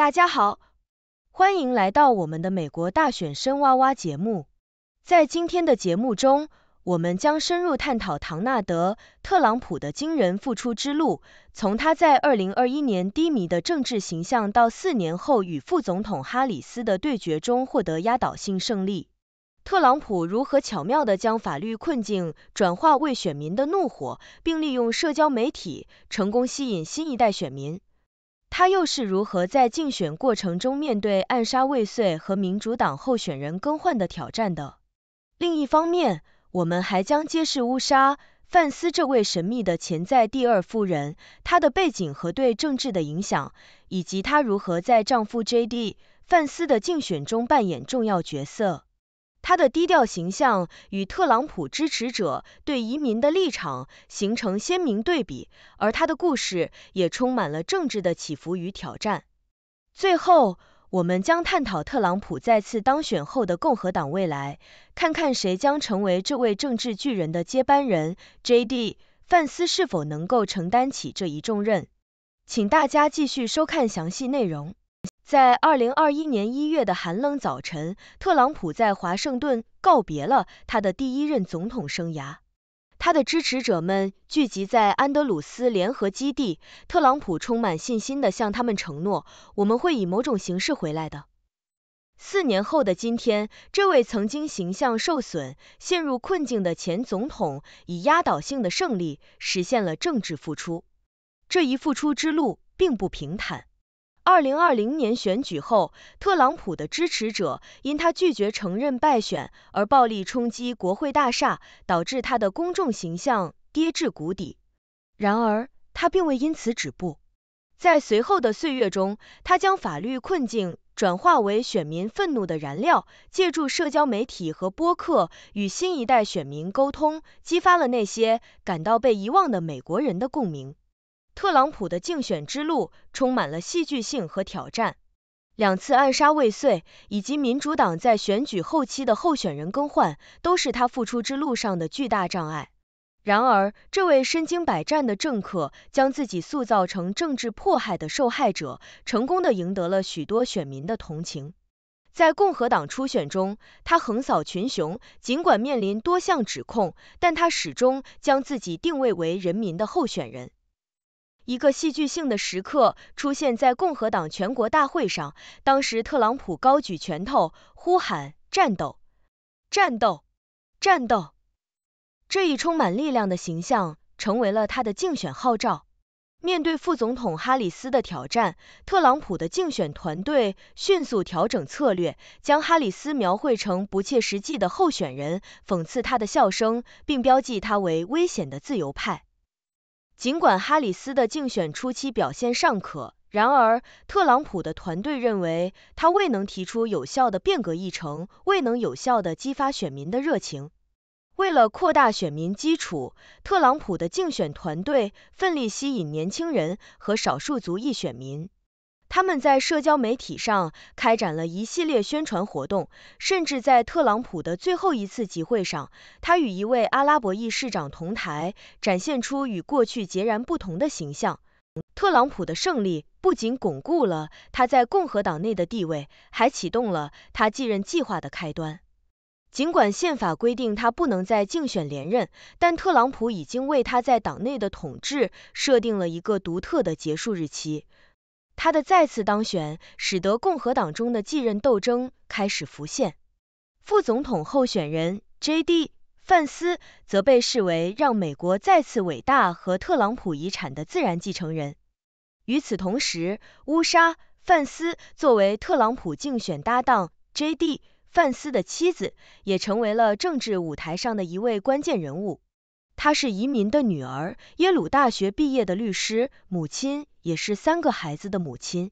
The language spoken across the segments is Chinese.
大家好，欢迎来到我们的美国大选深挖挖节目。在今天的节目中，我们将深入探讨唐纳德·特朗普的惊人复出之路，从他在2021年低迷的政治形象，到四年后与副总统哈里斯的对决中获得压倒性胜利。特朗普如何巧妙地将法律困境转化为选民的怒火，并利用社交媒体成功吸引新一代选民？他又是如何在竞选过程中面对暗杀未遂和民主党候选人更换的挑战的？另一方面，我们还将揭示乌莎·范斯这位神秘的潜在第二夫人，她的背景和对政治的影响，以及她如何在丈夫 J.D. 范斯的竞选中扮演重要角色。他的低调形象与特朗普支持者对移民的立场形成鲜明对比，而他的故事也充满了政治的起伏与挑战。最后，我们将探讨特朗普再次当选后的共和党未来，看看谁将成为这位政治巨人的接班人。J.D. 范斯是否能够承担起这一重任？请大家继续收看详细内容。在2021年1月的寒冷早晨，特朗普在华盛顿告别了他的第一任总统生涯。他的支持者们聚集在安德鲁斯联合基地，特朗普充满信心地向他们承诺：“我们会以某种形式回来的。”四年后的今天，这位曾经形象受损、陷入困境的前总统，以压倒性的胜利实现了政治复出。这一复出之路并不平坦。二零二零年选举后，特朗普的支持者因他拒绝承认败选而暴力冲击国会大厦，导致他的公众形象跌至谷底。然而，他并未因此止步，在随后的岁月中，他将法律困境转化为选民愤怒的燃料，借助社交媒体和播客与新一代选民沟通，激发了那些感到被遗忘的美国人的共鸣。特朗普的竞选之路充满了戏剧性和挑战，两次暗杀未遂以及民主党在选举后期的候选人更换，都是他复出之路上的巨大障碍。然而，这位身经百战的政客将自己塑造成政治迫害的受害者，成功的赢得了许多选民的同情。在共和党初选中，他横扫群雄，尽管面临多项指控，但他始终将自己定位为人民的候选人。一个戏剧性的时刻出现在共和党全国大会上，当时特朗普高举拳头，呼喊“战斗，战斗，战斗”。这一充满力量的形象成为了他的竞选号召。面对副总统哈里斯的挑战，特朗普的竞选团队迅速调整策略，将哈里斯描绘成不切实际的候选人，讽刺他的笑声，并标记他为危险的自由派。尽管哈里斯的竞选初期表现尚可，然而特朗普的团队认为他未能提出有效的变革议程，未能有效地激发选民的热情。为了扩大选民基础，特朗普的竞选团队奋力吸引年轻人和少数族裔选民。他们在社交媒体上开展了一系列宣传活动，甚至在特朗普的最后一次集会上，他与一位阿拉伯裔市长同台，展现出与过去截然不同的形象。特朗普的胜利不仅巩固了他在共和党内的地位，还启动了他继任计划的开端。尽管宪法规定他不能再竞选连任，但特朗普已经为他在党内的统治设定了一个独特的结束日期。他的再次当选，使得共和党中的继任斗争开始浮现。副总统候选人 J.D. 范斯则被视为让美国再次伟大和特朗普遗产的自然继承人。与此同时，乌莎范斯作为特朗普竞选搭档 J.D. 范斯的妻子，也成为了政治舞台上的一位关键人物。她是移民的女儿，耶鲁大学毕业的律师，母亲也是三个孩子的母亲。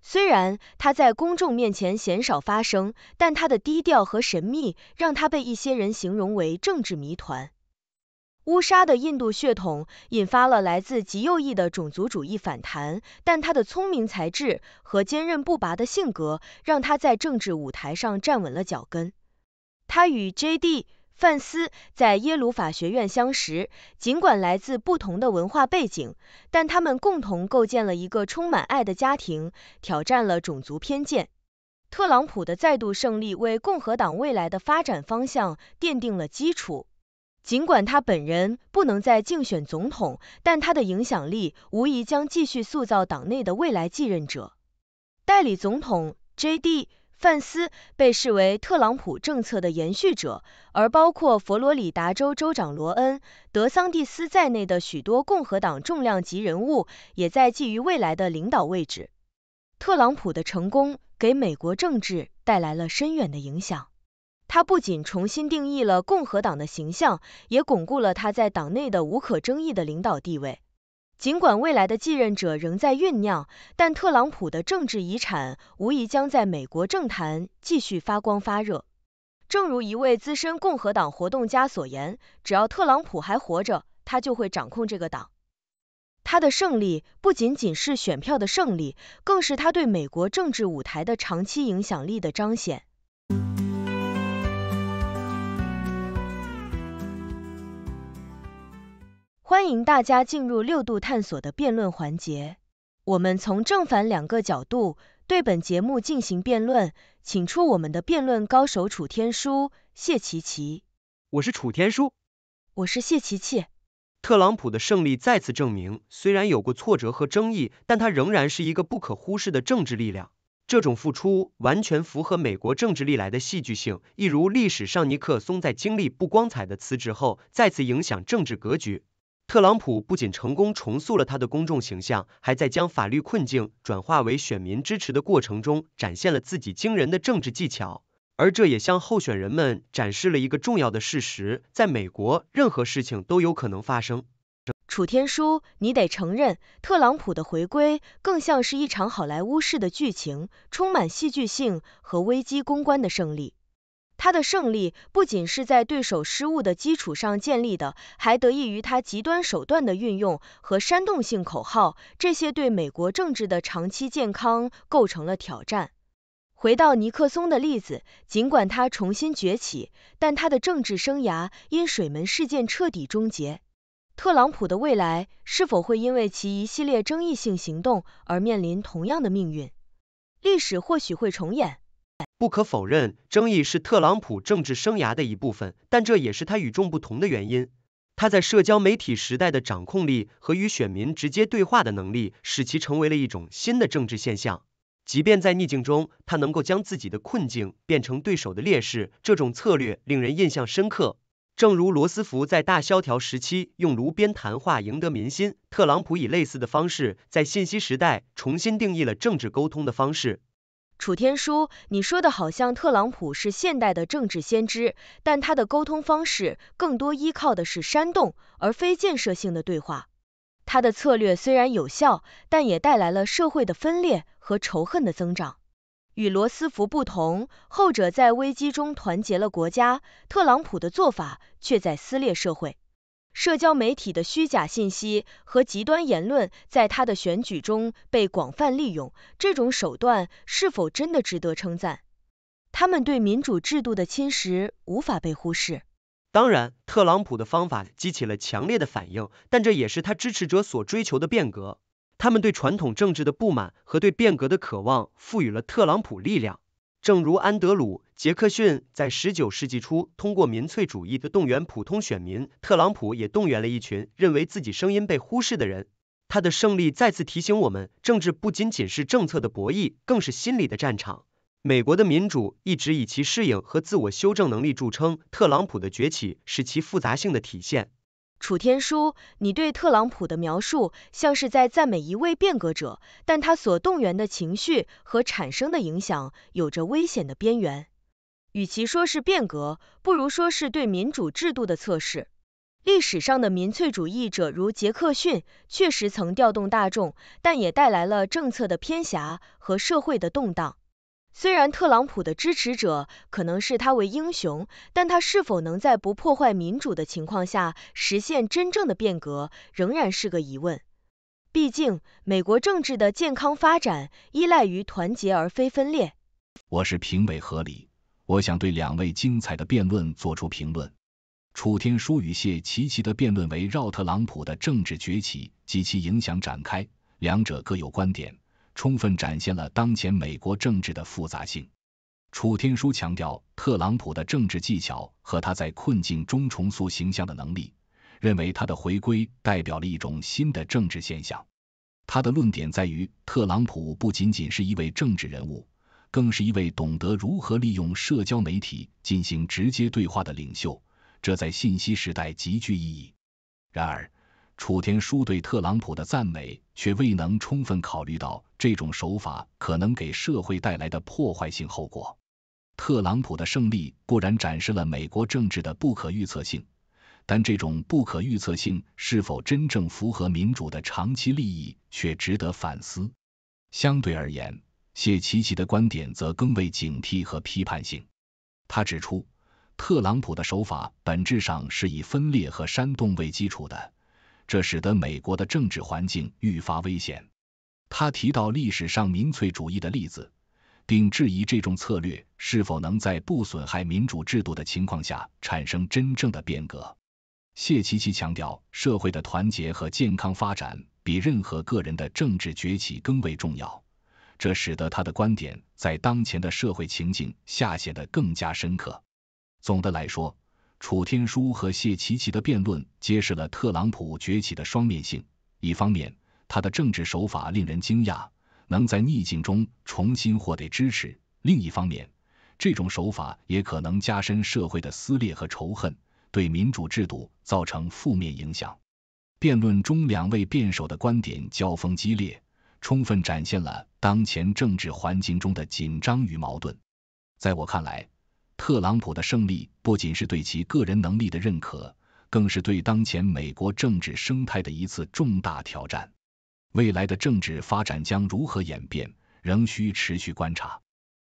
虽然她在公众面前鲜少发声，但她的低调和神秘让她被一些人形容为政治谜团。乌莎的印度血统引发了来自极右翼的种族主义反弹，但她的聪明才智和坚韧不拔的性格让她在政治舞台上站稳了脚跟。她与 J.D。范斯在耶鲁法学院相识，尽管来自不同的文化背景，但他们共同构建了一个充满爱的家庭，挑战了种族偏见。特朗普的再度胜利为共和党未来的发展方向奠定了基础。尽管他本人不能再竞选总统，但他的影响力无疑将继续塑造党内的未来继任者。代理总统 J.D. 范斯被视为特朗普政策的延续者，而包括佛罗里达州州长罗恩·德桑蒂斯在内的许多共和党重量级人物也在觊觎未来的领导位置。特朗普的成功给美国政治带来了深远的影响，他不仅重新定义了共和党的形象，也巩固了他在党内的无可争议的领导地位。尽管未来的继任者仍在酝酿，但特朗普的政治遗产无疑将在美国政坛继续发光发热。正如一位资深共和党活动家所言，只要特朗普还活着，他就会掌控这个党。他的胜利不仅仅是选票的胜利，更是他对美国政治舞台的长期影响力的彰显。欢迎大家进入六度探索的辩论环节。我们从正反两个角度对本节目进行辩论，请出我们的辩论高手楚天舒、谢琪琪。我是楚天舒，我是谢琪琪。特朗普的胜利再次证明，虽然有过挫折和争议，但他仍然是一个不可忽视的政治力量。这种付出完全符合美国政治历来的戏剧性，一如历史上尼克松在经历不光彩的辞职后，再次影响政治格局。特朗普不仅成功重塑了他的公众形象，还在将法律困境转化为选民支持的过程中，展现了自己惊人的政治技巧。而这也向候选人们展示了一个重要的事实：在美国，任何事情都有可能发生。楚天舒，你得承认，特朗普的回归更像是一场好莱坞式的剧情，充满戏剧性和危机公关的胜利。他的胜利不仅是在对手失误的基础上建立的，还得益于他极端手段的运用和煽动性口号，这些对美国政治的长期健康构成了挑战。回到尼克松的例子，尽管他重新崛起，但他的政治生涯因水门事件彻底终结。特朗普的未来是否会因为其一系列争议性行动而面临同样的命运？历史或许会重演。不可否认，争议是特朗普政治生涯的一部分，但这也是他与众不同的原因。他在社交媒体时代的掌控力和与选民直接对话的能力，使其成为了一种新的政治现象。即便在逆境中，他能够将自己的困境变成对手的劣势，这种策略令人印象深刻。正如罗斯福在大萧条时期用炉边谈话赢得民心，特朗普以类似的方式在信息时代重新定义了政治沟通的方式。楚天舒，你说的好像特朗普是现代的政治先知，但他的沟通方式更多依靠的是煽动，而非建设性的对话。他的策略虽然有效，但也带来了社会的分裂和仇恨的增长。与罗斯福不同，后者在危机中团结了国家，特朗普的做法却在撕裂社会。社交媒体的虚假信息和极端言论在他的选举中被广泛利用，这种手段是否真的值得称赞？他们对民主制度的侵蚀无法被忽视。当然，特朗普的方法激起了强烈的反应，但这也是他支持者所追求的变革。他们对传统政治的不满和对变革的渴望赋予了特朗普力量。正如安德鲁·杰克逊在19世纪初通过民粹主义的动员普通选民，特朗普也动员了一群认为自己声音被忽视的人。他的胜利再次提醒我们，政治不仅仅是政策的博弈，更是心理的战场。美国的民主一直以其适应和自我修正能力著称，特朗普的崛起是其复杂性的体现。楚天舒，你对特朗普的描述像是在赞美一位变革者，但他所动员的情绪和产生的影响有着危险的边缘。与其说是变革，不如说是对民主制度的测试。历史上的民粹主义者如杰克逊确实曾调动大众，但也带来了政策的偏狭和社会的动荡。虽然特朗普的支持者可能视他为英雄，但他是否能在不破坏民主的情况下实现真正的变革，仍然是个疑问。毕竟，美国政治的健康发展依赖于团结而非分裂。我是评委何理，我想对两位精彩的辩论做出评论。楚天舒与谢奇奇的辩论围绕特朗普的政治崛起及其影响展开，两者各有观点。充分展现了当前美国政治的复杂性。楚天舒强调，特朗普的政治技巧和他在困境中重塑形象的能力，认为他的回归代表了一种新的政治现象。他的论点在于，特朗普不仅仅是一位政治人物，更是一位懂得如何利用社交媒体进行直接对话的领袖，这在信息时代极具意义。然而，楚天舒对特朗普的赞美。却未能充分考虑到这种手法可能给社会带来的破坏性后果。特朗普的胜利固然展示了美国政治的不可预测性，但这种不可预测性是否真正符合民主的长期利益，却值得反思。相对而言，谢奇奇的观点则更为警惕和批判性。他指出，特朗普的手法本质上是以分裂和煽动为基础的。这使得美国的政治环境愈发危险。他提到历史上民粹主义的例子，并质疑这种策略是否能在不损害民主制度的情况下产生真正的变革。谢奇奇强调，社会的团结和健康发展比任何个人的政治崛起更为重要。这使得他的观点在当前的社会情境下显得更加深刻。总的来说，楚天舒和谢奇奇的辩论揭示了特朗普崛起的双面性：一方面，他的政治手法令人惊讶，能在逆境中重新获得支持；另一方面，这种手法也可能加深社会的撕裂和仇恨，对民主制度造成负面影响。辩论中，两位辩手的观点交锋激烈，充分展现了当前政治环境中的紧张与矛盾。在我看来，特朗普的胜利不仅是对其个人能力的认可，更是对当前美国政治生态的一次重大挑战。未来的政治发展将如何演变，仍需持续观察。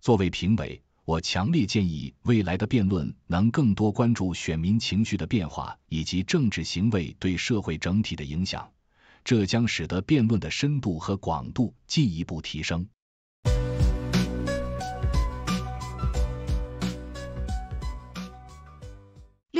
作为评委，我强烈建议未来的辩论能更多关注选民情绪的变化以及政治行为对社会整体的影响，这将使得辩论的深度和广度进一步提升。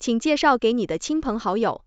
请介绍给你的亲朋好友。